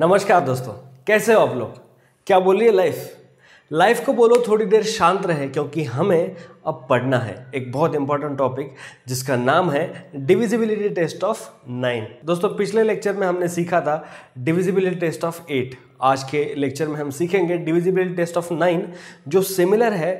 नमस्कार दोस्तों कैसे हो आप लोग क्या बोलिए लाइफ लाइफ को बोलो थोड़ी देर शांत रहे क्योंकि हमें अब पढ़ना है एक बहुत इंपॉर्टेंट टॉपिक जिसका नाम है डिविजिबिलिटी टेस्ट ऑफ नाइन दोस्तों पिछले लेक्चर में हमने सीखा था डिविजिबिलिटी टेस्ट ऑफ एट आज के लेक्चर में हम सीखेंगे डिविजिबिलिटी टेस्ट ऑफ नाइन जो सिमिलर है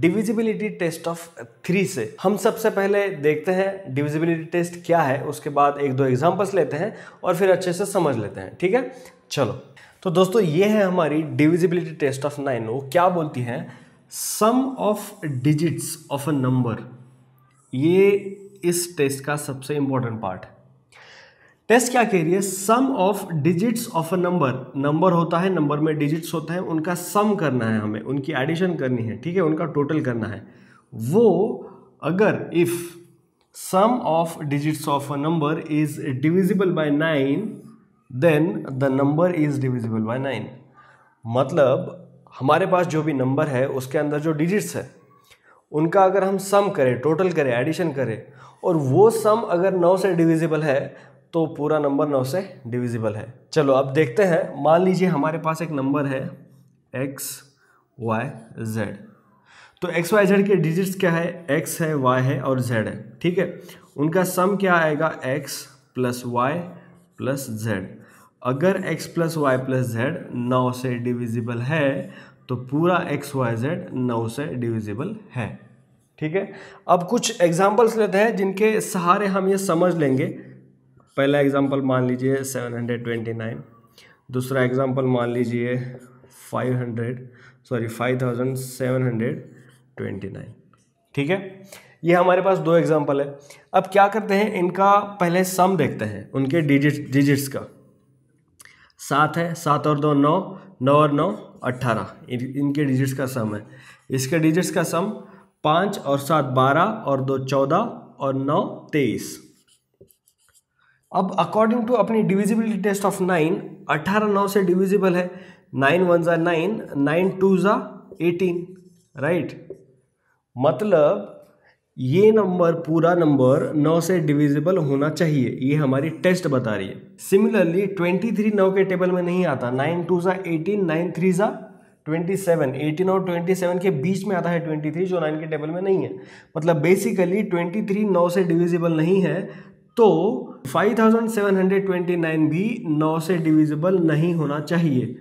डिविजिबिलिटी टेस्ट ऑफ थ्री से हम सबसे पहले देखते हैं डिविजिबिलिटी टेस्ट क्या है उसके बाद एक दो एग्जाम्पल्स लेते हैं और फिर अच्छे से समझ लेते हैं ठीक है चलो तो दोस्तों ये है हमारी डिविजिबिलिटी टेस्ट ऑफ नाइन वो क्या बोलती है sum of digits of a number ये इस टेस्ट का सबसे इंपॉर्टेंट पार्ट है टेस्ट क्या कह रही है sum of digits of a number number होता है नंबर में डिजिट्स होते हैं उनका सम करना है हमें उनकी एडिशन करनी है ठीक है उनका टोटल करना है वो अगर if sum of digits of a number is divisible by nine then the number is divisible by nine मतलब हमारे पास जो भी नंबर है उसके अंदर जो डिजिट्स है उनका अगर हम सम करें टोटल करें एडिशन करें और वो सम अगर नौ से डिविजिबल है तो पूरा नंबर नौ से डिविजिबल है चलो अब देखते हैं मान लीजिए हमारे पास एक नंबर है एक्स वाई जेड तो एक्स वाई जेड के डिजिट्स क्या है एक्स है वाई है और जेड है ठीक है उनका सम क्या आएगा X plus Y plus Z अगर x plus Y plus Z नौ से डिविजिबल है तो पूरा एक्स वाई जेड नौ से डिविजिबल है ठीक है अब कुछ एग्जाम्पल्स लेते हैं जिनके सहारे हम ये समझ लेंगे पहला एग्जाम्पल मान लीजिए सेवन हंड्रेड ट्वेंटी नाइन दूसरा एग्जाम्पल मान लीजिए five hundred sorry five thousand seven hundred twenty nine ठीक है ये हमारे पास दो एग्जाम्पल है अब क्या करते हैं इनका पहले सम देखते हैं उनके डिजिट डिजिट्स का सात है सात और दो नौ नौ और नौ अट्ठारह इन, इनके डिजिट्स का सम है इसके डिजिट्स का सम पाँच और सात बारह और दो चौदह और नौ तेईस अब अकॉर्डिंग टू अपनी डिविजिबिलिटी टेस्ट ऑफ नाइन अट्ठारह नौ से डिविजिबल है नाइन वन ज़ा नाइन नाइन टू ज़ा एटीन राइट मतलब ये नंबर पूरा नंबर नौ से डिविजिबल होना चाहिए ये हमारी टेस्ट बता रही है सिमिलरली ट्वेंटी थ्री नौ के टेबल में नहीं आता नाइन टू सा एटीन नाइन थ्री सा ट्वेंटी सेवन एटीन और ट्वेंटी सेवन के बीच में आता है ट्वेंटी थ्री जो नाइन के टेबल में नहीं है मतलब बेसिकली ट्वेंटी थ्री नौ से डिविजिबल नहीं है तो 5729 भी 9 से डिविजिबल नहीं होना चाहिए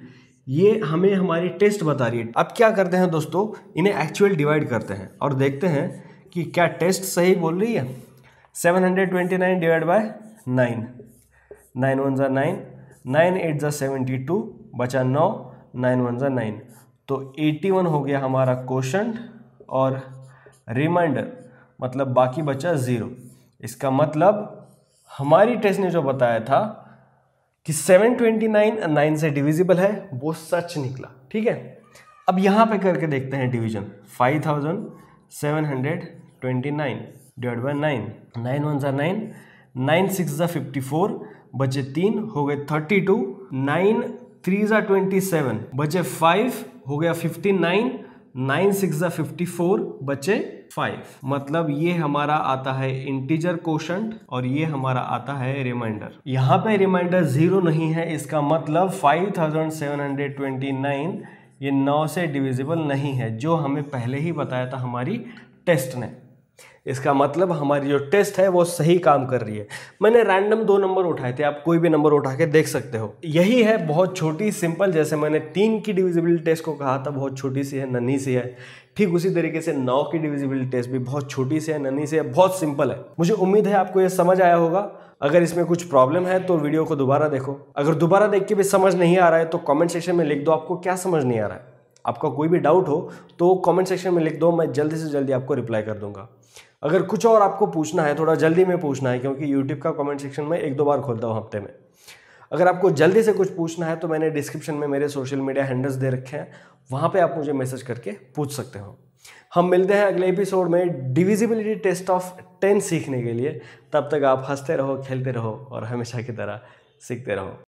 ये हमें हमारी टेस्ट बता रही है अब क्या करते हैं दोस्तों इन्हें एक्चुअल डिवाइड करते हैं और देखते हैं कि क्या टेस्ट सही बोल रही है seven hundred twenty nine divide by nine nine one ज़ा नाइन नाइन एट ज़ा सेवेंटी टू बचा नौ नाइन वन ज़ा नाइन तो एटी वन हो गया हमारा क्वेश्चन और रिमाइंडर मतलब बाकी बचा ज़ीरो इसका मतलब हमारी टेस्ट ने जो बताया था कि 729 9 से डिविजिबल है वो सच निकला ठीक है अब यहाँ पे करके देखते हैं division 5729 divide by nine nine one जो नाइन नाइन सिक्स जो फिफ्टी फोर बचे तीन हो गए थर्टी टू नाइन थ्री ज़ा ट्वेंटी सेवन बचे फाइव हो गया fifty nine nine six fifty four बचे फाइव मतलब ये हमारा आता है इंटीजर क्वेश्चन और ये हमारा आता है रिमाइंडर यहाँ पे रिमाइंडर जीरो नहीं है इसका मतलब five thousand seven hundred twenty nine ये नौ से डिविजिबल नहीं है जो हमें पहले ही बताया था हमारी टेस्ट ने इसका मतलब हमारी जो टेस्ट है वो सही काम कर रही है मैंने रैंडम दो नंबर उठाए थे आप कोई भी नंबर उठा के देख सकते हो यही है बहुत छोटी सिंपल जैसे मैंने तीन की डिविजिबिलिटी टेस्ट को कहा था बहुत छोटी सी है नन्ही सी है ठीक उसी तरीके से नौ की डिविजिबिलिटी टेस्ट भी बहुत छोटी सी है नन्ही सी है बहुत सिंपल है मुझे उम्मीद है आपको यह समझ आया होगा अगर इसमें कुछ प्रॉब्लम है तो वीडियो को दोबारा देखो अगर दोबारा देख के भी समझ नहीं आ रहा है तो कमेंट सेक्शन में लिख दो आपको क्या समझ नहीं आ रहा है आपका कोई भी डाउट हो तो कमेंट सेक्शन में लिख दो मैं जल्दी से जल्दी आपको रिप्लाई कर दूंगा अगर कुछ और आपको पूछना है थोड़ा जल्दी में पूछना है क्योंकि यूट्यूब का कमेंट सेक्शन में एक दो बार खोलता हूँ हफ्ते में अगर आपको जल्दी से कुछ पूछना है तो मैंने डिस्क्रिप्शन में मेरे सोशल मीडिया हैंडल्स दे रखे हैं वहाँ पे आप मुझे मैसेज करके पूछ सकते हो हम मिलते हैं अगले एपिसोड में डिविजिबिलिटी टेस्ट ऑफ टेन सीखने के लिए तब तक आप हंसते रहो खेलते रहो और हमेशा की तरह सीखते रहो